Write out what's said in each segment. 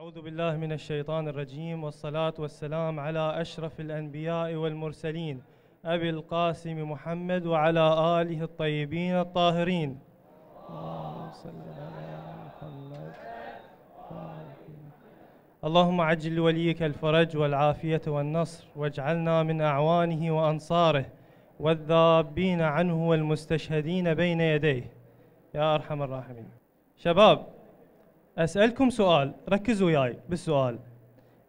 أعوذ بالله من الشيطان الرجيم والصلاة والسلام على أشرف الأنبياء والمرسلين أبي القاسم محمد وعلى آله الطيبين الطاهرين اللهم صل على محمد اللهم عجل وليك الفرج والعافية والنصر واجعلنا من أعوانه وأنصاره والذابين عنه والمستشهدين بين يديه يا أرحم الراحمين شباب اسالكم سؤال ركزوا وياي بالسؤال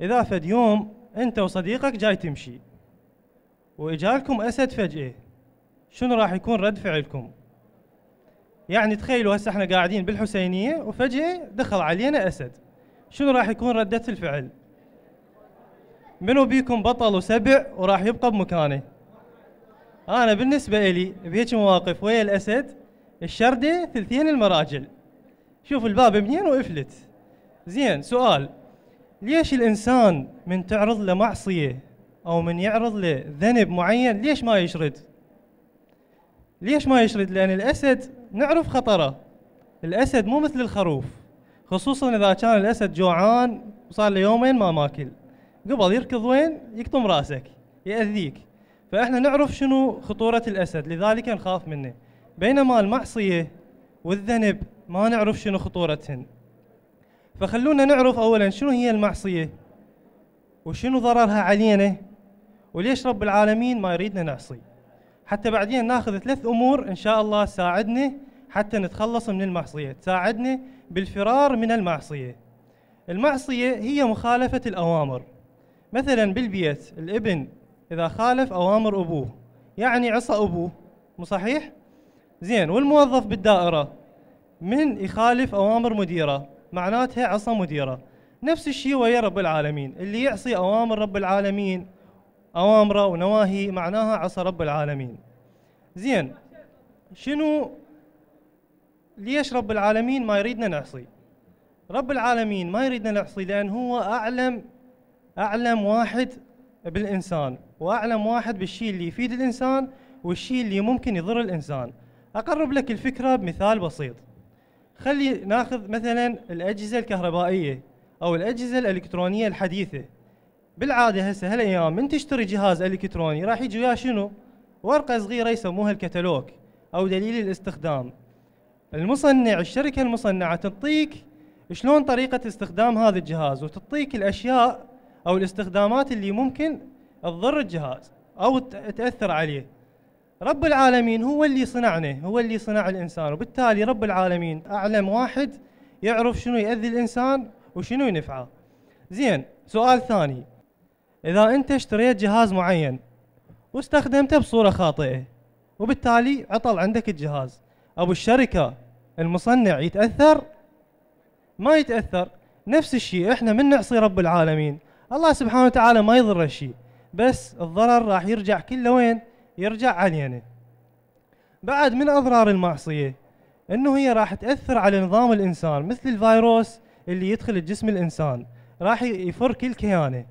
اذا فد يوم انت وصديقك جاي تمشي واجالكم اسد فجاه شنو راح يكون رد فعلكم يعني تخيلوا هسه احنا قاعدين بالحسينيه وفجاه دخل علينا اسد شنو راح يكون رده الفعل منو بيكم بطل وسبع وراح يبقى بمكانه انا بالنسبه الي بهيك مواقف ويا الاسد الشرده ثلثين المراجل شوف الباب منين وافلت زين سؤال ليش الانسان من تعرض له معصيه او من يعرض له ذنب معين ليش ما يشرد ليش ما يشرد لان الاسد نعرف خطره الاسد مو مثل الخروف خصوصا اذا كان الاسد جوعان وصار له يومين ما ماكل قبل يركض وين يكتم راسك ياذيك فاحنا نعرف شنو خطوره الاسد لذلك نخاف منه بينما المعصيه والذنب ما نعرف شنو خطورتهن فخلونا نعرف اولا شنو هي المعصيه وشنو ضررها علينا وليش رب العالمين ما يريدنا نعصي حتى بعدين ناخذ ثلاث امور ان شاء الله تساعدنا حتى نتخلص من المعصيه تساعدنا بالفرار من المعصيه المعصيه هي مخالفه الاوامر مثلا بالبيت الابن اذا خالف اوامر ابوه يعني عصى ابوه مو صحيح زين والموظف بالدائرة من يخالف أوامر مديره معناتها عصى مديره نفس الشيء ويا رب العالمين اللي يعصي أوامر رب العالمين أوامره ونواهي معناها عصى رب العالمين زين شنو ليش رب العالمين ما يريدنا نعصي رب العالمين ما يريدنا نعصي لأن هو أعلم أعلم واحد بالإنسان وأعلم واحد بالشيء اللي يفيد الإنسان والشيء اللي ممكن يضر الإنسان أقرب لك الفكرة بمثال بسيط خلي ناخذ مثلا الأجهزة الكهربائية أو الأجهزة الإلكترونية الحديثة بالعادة هسه هالأيام من تشتري جهاز إلكتروني راح يجي وياه شنو؟ ورقة صغيرة يسموها الكتالوج أو دليل الاستخدام المصنع الشركة المصنعة تعطيك شلون طريقة استخدام هذا الجهاز وتعطيك الأشياء أو الاستخدامات اللي ممكن تضر الجهاز أو تأثر عليه رب العالمين هو اللي صنعنا هو اللي صنع الإنسان وبالتالي رب العالمين أعلم واحد يعرف شنو يأذي الإنسان وشنو ينفعه زين سؤال ثاني إذا أنت اشتريت جهاز معين واستخدمته بصورة خاطئة وبالتالي عطل عندك الجهاز أبو الشركة المصنع يتأثر ما يتأثر نفس الشيء احنا من نعصي رب العالمين الله سبحانه وتعالى ما يضره شيء بس الضرر راح يرجع كله وين يرجع علينا بعد من أضرار المعصية أنه هي راح تأثر على نظام الإنسان مثل الفيروس اللي يدخل الجسم الإنسان راح يفر كل كيانه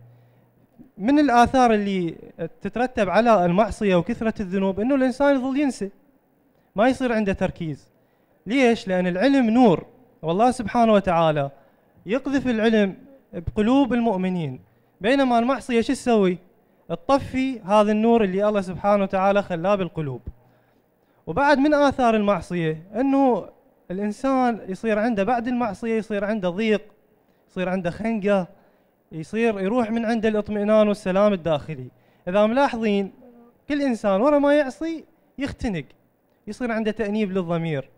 من الآثار اللي تترتب على المعصية وكثرة الذنوب أنه الإنسان يظل ينسى ما يصير عنده تركيز ليش؟ لأن العلم نور والله سبحانه وتعالى يقذف العلم بقلوب المؤمنين بينما المعصية شو تسوي؟ تطفي هذا النور اللي الله سبحانه وتعالى خلاه بالقلوب وبعد من آثار المعصية أنه الإنسان يصير عنده بعد المعصية يصير عنده ضيق يصير عنده خنقة يصير يروح من عنده الاطمئنان والسلام الداخلي إذا ملاحظين كل إنسان ورا ما يعصي يختنق يصير عنده تأنيب للضمير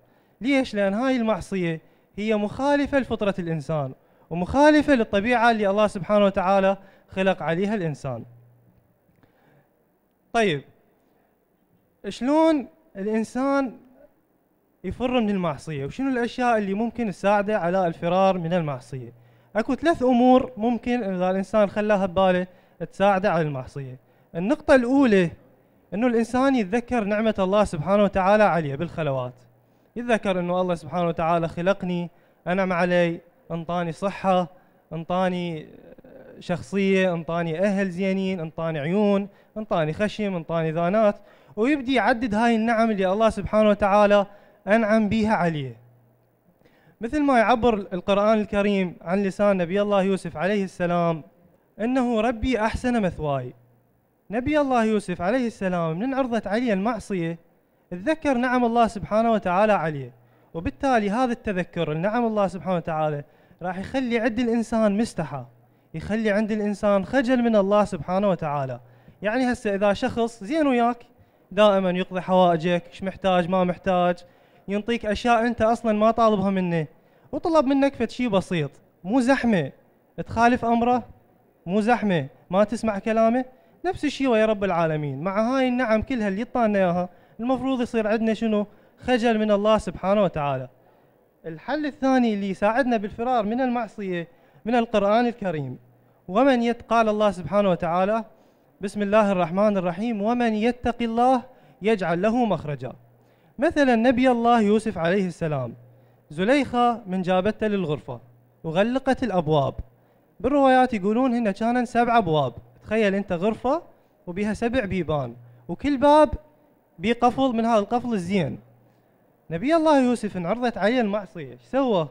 ليش؟ لأن هاي المعصية هي مخالفة لفطرة الإنسان ومخالفة للطبيعة اللي الله سبحانه وتعالى خلق عليها الإنسان طيب شلون الانسان يفر من المعصيه وشنو الاشياء اللي ممكن تساعده على الفرار من المعصيه اكو ثلاث امور ممكن اذا الانسان خلاها بباله تساعده على المعصيه النقطه الاولى انه الانسان يتذكر نعمه الله سبحانه وتعالى عليه بالخلوات يتذكر انه الله سبحانه وتعالى خلقني انعم علي انطاني صحه انطاني شخصيه انطاني اهل زينين انطاني عيون انطاني خشم انطاني ذانات ويبدي يعدد هاي النعم اللي الله سبحانه وتعالى انعم بها عليه مثل ما يعبر القران الكريم عن لسان نبي الله يوسف عليه السلام انه ربي احسن مثواي نبي الله يوسف عليه السلام من عرضت عليه المعصيه تذكر نعم الله سبحانه وتعالى عليه وبالتالي هذا التذكر نعم الله سبحانه وتعالى راح يخلي عد الانسان مستحى يخلي عند الانسان خجل من الله سبحانه وتعالى يعني هسه اذا شخص زين وياك دائما يقضي حوائجك ايش محتاج ما محتاج ينطيك اشياء انت اصلا ما طالبها منه وطلب منك فد شيء بسيط مو زحمه تخالف امره مو زحمه ما تسمع كلامه نفس الشيء ويا رب العالمين مع هاي النعم كلها اللي طالنا اياها المفروض يصير عندنا شنو خجل من الله سبحانه وتعالى الحل الثاني اللي يساعدنا بالفرار من المعصيه من القرآن الكريم ومن يتقال الله سبحانه وتعالى بسم الله الرحمن الرحيم ومن يتق الله يجعل له مخرجا مثلا نبي الله يوسف عليه السلام زليخة من جابته للغرفة وغلقت الأبواب بالروايات يقولون هنا كانن سبع أبواب تخيل أنت غرفة وبها سبع بيبان وكل باب بيه قفل من هذا القفل الزين نبي الله يوسف انعرضت عليه المعصية ايش سوى؟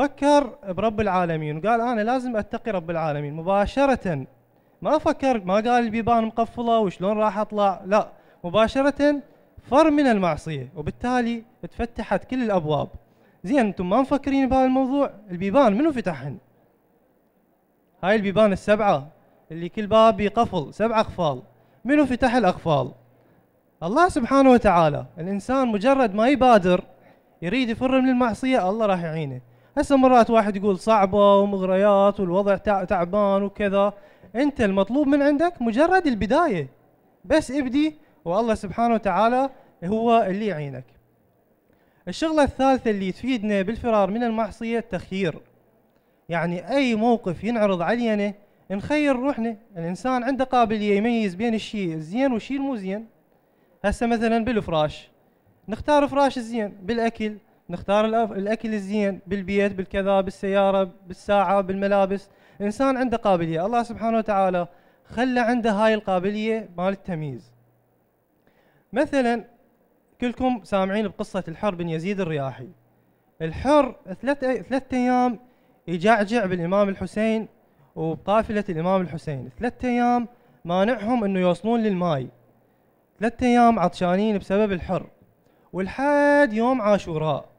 فكر برب العالمين وقال انا لازم اتقي رب العالمين مباشره ما فكر ما قال البيبان مقفله وشلون راح اطلع لا مباشره فر من المعصيه وبالتالي تفتحت كل الابواب زين انتم ما مفكرين بهذا الموضوع البيبان منو فتحهن هاي البيبان السبعه اللي كل باب يقفل سبع اقفال منو فتح الاقفال الله سبحانه وتعالى الانسان مجرد ما يبادر يريد يفر من المعصيه الله راح يعينه هسه مرات واحد يقول صعبه ومغريات والوضع تعبان وكذا انت المطلوب من عندك مجرد البدايه بس ابدي والله سبحانه وتعالى هو اللي يعينك الشغله الثالثه اللي تفيدنا بالفرار من المعصيه التخيير يعني اي موقف ينعرض علينا نخير روحنا الانسان عنده قابليه يميز بين الشيء الزين والشيء المو زين هسه مثلا بالفراش نختار فراش الزين بالاكل نختار الاكل الزين بالبيت بالكذا بالسياره بالساعه بالملابس انسان عنده قابليه الله سبحانه وتعالى خلى عنده هاي القابليه مال التمييز مثلا كلكم سامعين بقصه الحر بن يزيد الرياحي الحر ثلاث ثلاث ايام يجعجع بالامام الحسين وبقافله الامام الحسين ثلاث ايام مانعهم انه يوصلون للماي ثلاث ايام عطشانين بسبب الحر والحد يوم عاشوراء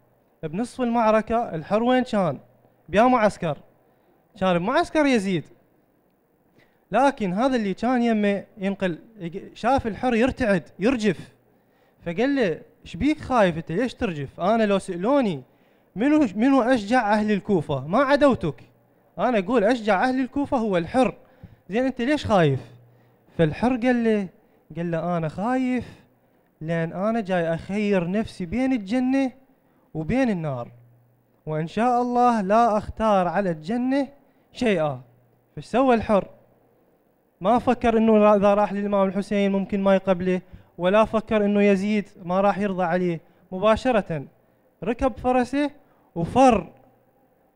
بنصف المعركة الحر وين كان بيا معسكر كان بمعسكر يزيد لكن هذا اللي كان يمه ينقل شاف الحر يرتعد يرجف فقال له ايش بيك خايف انت ليش ترجف انا لو سالوني منو منو اشجع اهل الكوفه ما عدوتك انا اقول اشجع اهل الكوفه هو الحر زين انت ليش خايف فالحر قال له قال له انا خايف لان انا جاي اخير نفسي بين الجنه وبين النار وإن شاء الله لا أختار على الجنة شيئا سوى الحر ما فكر انه اذا راح للامام الحسين ممكن ما يقبله ولا فكر انه يزيد ما راح يرضى عليه مباشرة ركب فرسه وفر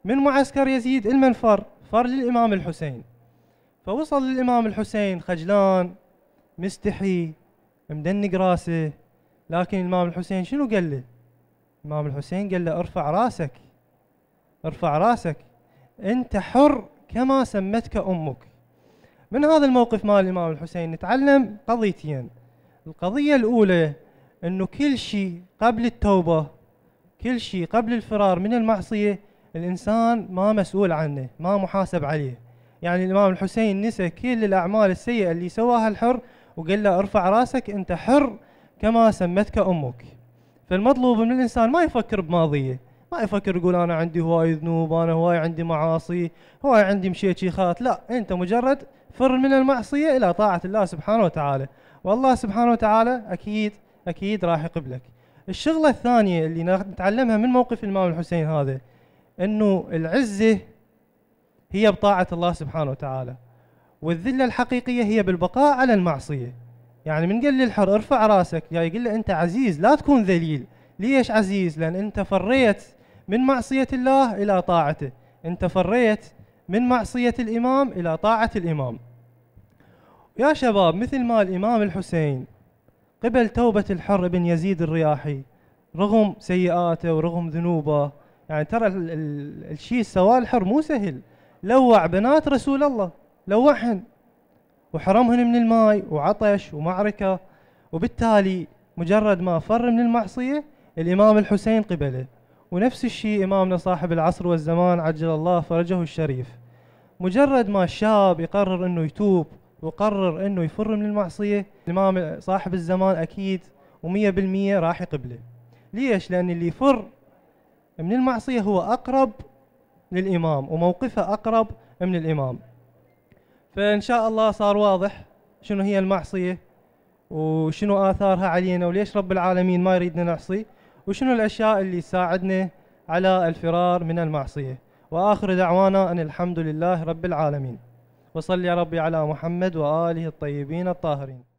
من معسكر يزيد المن فر فر للامام الحسين فوصل للامام الحسين خجلان مستحي مدنق راسه لكن الامام الحسين شنو قال له؟ الإمام الحسين قال له ارفع راسك ارفع راسك أنت حر كما سمتك أمك من هذا الموقف مال الإمام الحسين نتعلم قضيتين القضية الأولى أنه كل شيء قبل التوبة كل شيء قبل الفرار من المعصية الإنسان ما مسؤول عنه ما محاسب عليه يعني الإمام الحسين نسى كل الأعمال السيئة اللي سواها الحر وقال له ارفع راسك أنت حر كما سمتك أمك فالمطلوب من الانسان ما يفكر بماضيه ما يفكر يقول انا عندي هواي ذنوب انا هواي عندي معاصي هواي عندي مشيت شيخات لا انت مجرد فر من المعصيه الى طاعه الله سبحانه وتعالى والله سبحانه وتعالى اكيد اكيد راح يقبلك الشغله الثانيه اللي نتعلمها من موقف الامام الحسين هذا انه العزه هي بطاعه الله سبحانه وتعالى والذله الحقيقيه هي بالبقاء على المعصيه يعني من قال لي الحر ارفع راسك جاي يعني يقول له انت عزيز لا تكون ذليل ليش عزيز لان انت فريت من معصيه الله الى طاعته انت فريت من معصيه الامام الى طاعه الامام يا شباب مثل ما الامام الحسين قبل توبه الحر بن يزيد الرياحي رغم سيئاته ورغم ذنوبه يعني ترى الشيء سواه الحر مو سهل لوع بنات رسول الله لوعهن وحرمهن من الماي وعطش ومعركة وبالتالي مجرد ما فر من المعصية الإمام الحسين قبله ونفس الشيء إمامنا صاحب العصر والزمان عجل الله فرجه الشريف مجرد ما الشاب يقرر أنه يتوب وقرر أنه يفر من المعصية الإمام صاحب الزمان أكيد ومية بالمية راح يقبله ليش؟ لأن اللي يفر من المعصية هو أقرب للإمام وموقفه أقرب من الإمام فان شاء الله صار واضح شنو هي المعصيه وشنو اثارها علينا وليش رب العالمين ما يريدنا نعصي وشنو الاشياء اللي تساعدنا على الفرار من المعصيه واخر دعوانا ان الحمد لله رب العالمين وصلي يا ربي على محمد واله الطيبين الطاهرين